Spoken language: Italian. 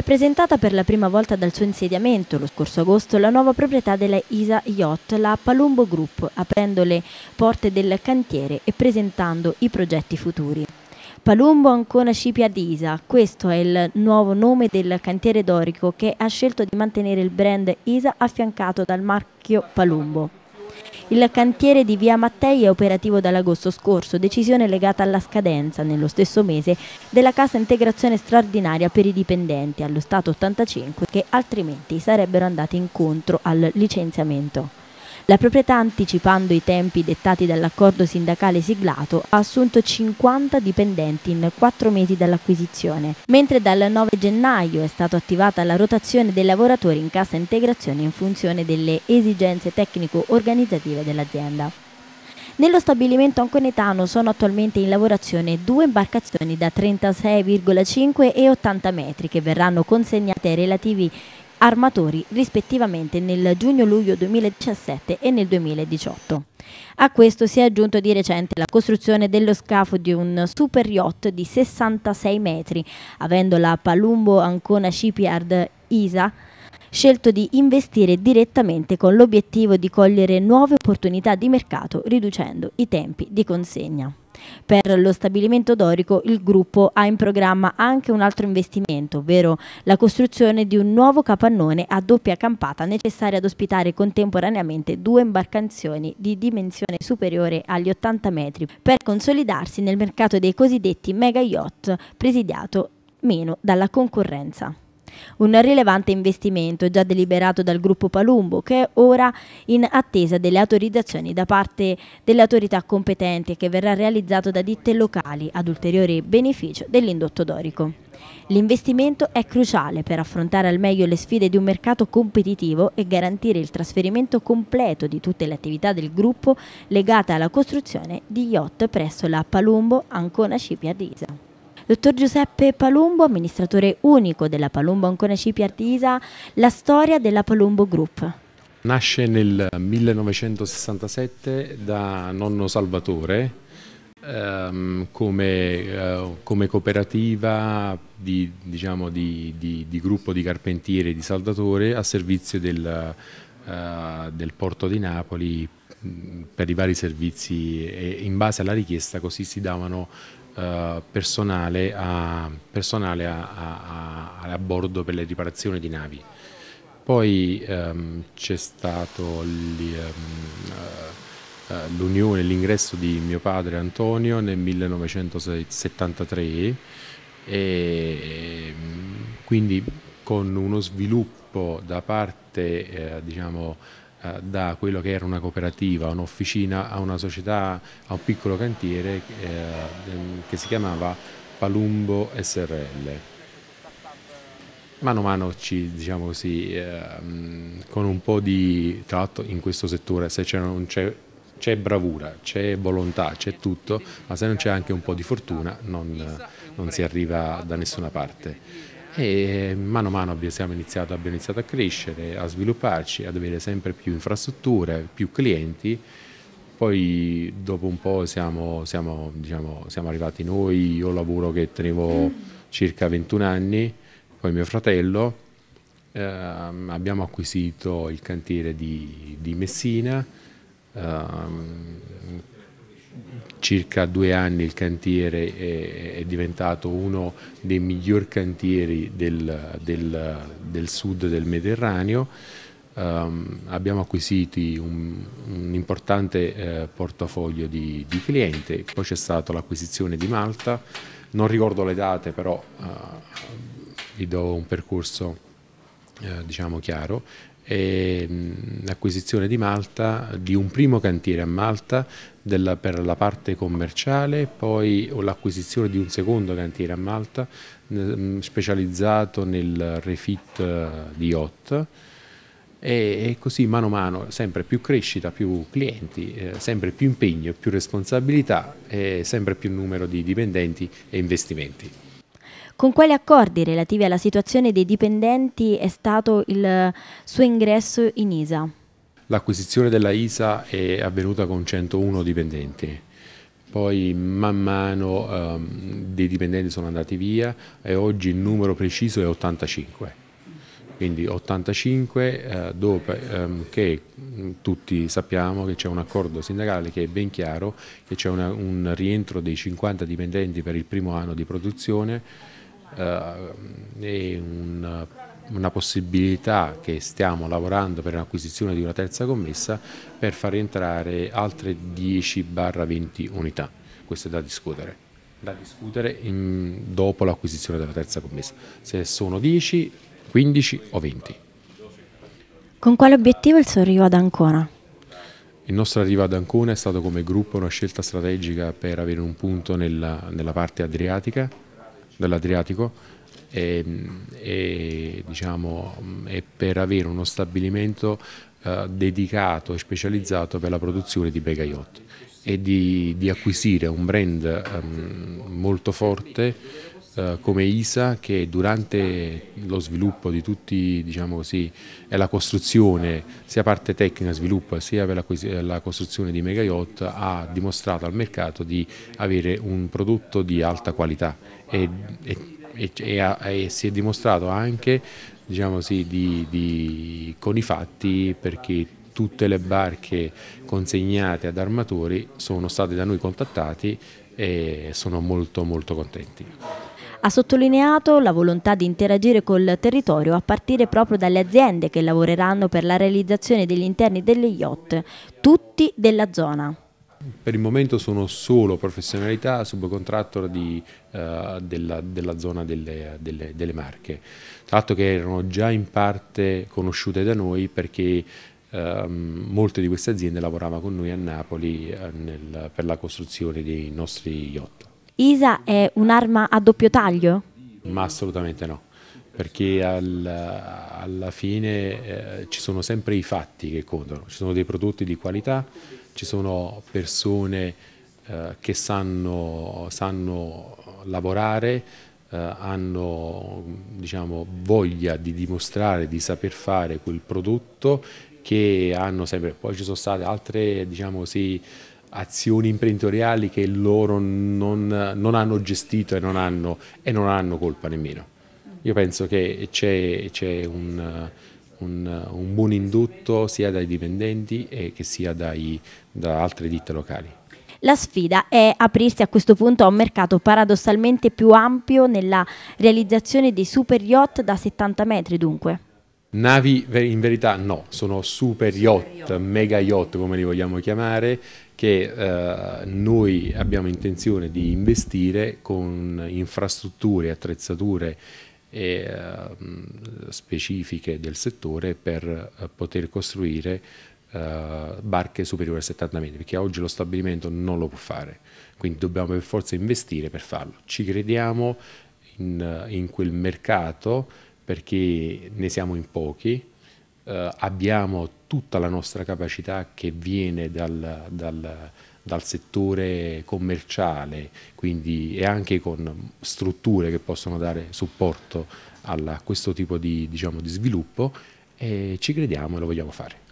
Si è presentata per la prima volta dal suo insediamento lo scorso agosto la nuova proprietà della ISA Yacht, la Palumbo Group, aprendo le porte del cantiere e presentando i progetti futuri. Palumbo Ancona Scipia ISA, questo è il nuovo nome del cantiere dorico che ha scelto di mantenere il brand ISA affiancato dal marchio Palumbo. Il cantiere di Via Mattei è operativo dall'agosto scorso, decisione legata alla scadenza, nello stesso mese, della cassa integrazione straordinaria per i dipendenti allo Stato 85 che altrimenti sarebbero andati incontro al licenziamento. La proprietà, anticipando i tempi dettati dall'accordo sindacale siglato, ha assunto 50 dipendenti in 4 mesi dall'acquisizione, mentre dal 9 gennaio è stata attivata la rotazione dei lavoratori in cassa integrazione in funzione delle esigenze tecnico-organizzative dell'azienda. Nello stabilimento anconetano sono attualmente in lavorazione due imbarcazioni da 36,5 e 80 metri che verranno consegnate ai relativi armatori rispettivamente nel giugno-luglio 2017 e nel 2018. A questo si è aggiunto di recente la costruzione dello scafo di un super yacht di 66 metri, avendo la Palumbo Ancona Shipyard ISA scelto di investire direttamente con l'obiettivo di cogliere nuove opportunità di mercato riducendo i tempi di consegna. Per lo stabilimento dorico il gruppo ha in programma anche un altro investimento, ovvero la costruzione di un nuovo capannone a doppia campata necessario ad ospitare contemporaneamente due imbarcazioni di dimensione superiore agli 80 metri per consolidarsi nel mercato dei cosiddetti mega yacht presidiato meno dalla concorrenza. Un rilevante investimento già deliberato dal gruppo Palumbo che è ora in attesa delle autorizzazioni da parte delle autorità competenti e che verrà realizzato da ditte locali ad ulteriore beneficio dell'indotto dorico. L'investimento è cruciale per affrontare al meglio le sfide di un mercato competitivo e garantire il trasferimento completo di tutte le attività del gruppo legate alla costruzione di yacht presso la Palumbo Ancona Cipia di Isa. Dottor Giuseppe Palumbo, amministratore unico della Palumbo Ancona Cipi Artisa, la storia della Palumbo Group. Nasce nel 1967 da nonno Salvatore ehm, come, eh, come, cooperativa di, diciamo, di, di, di, gruppo di carpentieri e di saldatori a servizio del, eh, del porto di Napoli mm, per i vari servizi e in base alla richiesta così si davano eh, personale, a, personale a, a, a, bordo per le riparazioni di navi. Poi ehm, c'è stato ehm, eh, eh, l'unione, l'ingresso di mio padre Antonio nel 1973 e ehm, quindi con uno sviluppo da parte eh, diciamo, eh, da quello che era una cooperativa, un'officina a una società, a un piccolo cantiere eh, ehm, che si chiamava Palumbo SRL mano a mano ci, diciamo così, eh, con un po' di, tra l'altro in questo settore se c'è, bravura, c'è volontà, c'è tutto, ma se non c'è anche un po' di fortuna non, non si arriva da nessuna parte e mano a mano iniziato, abbiamo iniziato a crescere, a svilupparci, ad avere sempre più infrastrutture, più clienti. Poi dopo un po' siamo, siamo, diciamo, siamo arrivati noi, io lavoro che tenevo circa 21 anni, poi mio fratello, eh, abbiamo acquisito il cantiere di, di Messina, eh, circa due anni il cantiere è, è diventato uno dei migliori cantieri del, del, del sud del Mediterraneo. Um, abbiamo acquisito un, un importante eh, portafoglio di, di clienti, poi c'è stata l'acquisizione di Malta, non ricordo le date però uh, vi do un percorso eh, diciamo chiaro, ehm, l'acquisizione di Malta, di un primo cantiere a Malta della, per la parte commerciale, poi l'acquisizione di un secondo cantiere a Malta mm, specializzato nel refit eh, di yacht e, così mano a mano sempre più crescita, più clienti, eh, sempre più impegno, più responsabilità e sempre più numero di dipendenti e investimenti. Con quali accordi relativi alla situazione dei dipendenti è stato il eh, suo ingresso in ISA? L'acquisizione della ISA è avvenuta con 101 dipendenti. Poi man mano ehm, dei dipendenti sono andati via e oggi il numero preciso è 85. Quindi 85 eh, dopo ehm, che mm, tutti sappiamo che c'è un accordo sindacale che è ben chiaro, che c'è un rientro dei 50 dipendenti per il primo anno di produzione eh, e un una possibilità che stiamo lavorando per l'acquisizione di una terza commessa per far entrare altre 10-20 unità, questo è da discutere da discutere in, dopo l'acquisizione della terza commessa, se sono 10, 15 o 20. Con quale obiettivo il suo arrivo ad Ancona? Il nostro arrivo ad Ancona è stato come gruppo una scelta strategica per avere un punto nella, nella parte adriatica dell'Adriatico e, e, diciamo, e, per avere uno stabilimento eh, dedicato e specializzato per la produzione di Begaiot e di, di acquisire un brand ehm, molto forte eh, come ISA che durante lo sviluppo di tutti, diciamo così, e la costruzione, sia parte tecnica sviluppo sia per eh, la, costruzione di mega yacht, ha dimostrato al mercato di avere un prodotto di alta qualità e, e, e, e si è dimostrato anche diciamo così, di, di, con i fatti perché tutte le barche consegnate ad armatori sono state da noi contattati e sono molto molto contenti ha sottolineato la volontà di interagire col territorio a partire proprio dalle aziende che lavoreranno per la realizzazione degli interni delle yacht, tutti della zona. Per il momento sono solo professionalità subcontrattor di, uh, della, della, zona delle, delle, delle Marche, tanto che erano già in parte conosciute da noi perché Uh, molte di queste aziende lavoravano con noi a Napoli uh, nel, per la costruzione dei nostri yacht. ISA è un'arma a doppio taglio? Ma assolutamente no, perché al, alla fine eh, ci sono sempre i fatti che contano, ci sono dei prodotti di qualità, ci sono persone eh, che sanno, sanno lavorare, eh, hanno diciamo, voglia di dimostrare, di saper fare quel prodotto che hanno sempre, poi ci sono state altre diciamo, sì, azioni imprenditoriali che loro non, non hanno gestito e non hanno, e non hanno, colpa nemmeno. Io penso che c'è un, un, un, buon indotto sia dai dipendenti che sia dai, da altre ditte locali. La sfida è aprirsi a questo punto a un mercato paradossalmente più ampio nella realizzazione dei super yacht da 70 metri dunque. Navi in verità no, sono super yacht, mega yacht come li vogliamo chiamare, che eh, noi abbiamo intenzione di investire con infrastrutture, attrezzature eh, specifiche del settore per eh, poter costruire eh, barche superiori a 70 metri, perché oggi lo stabilimento non lo può fare, quindi dobbiamo per forza investire per farlo. Ci crediamo in, in quel mercato perché ne siamo in pochi, eh, abbiamo tutta la nostra capacità che viene dal, dal, dal, settore commerciale quindi, e anche con strutture che possono dare supporto a questo tipo di, diciamo, di sviluppo e ci crediamo e lo vogliamo fare.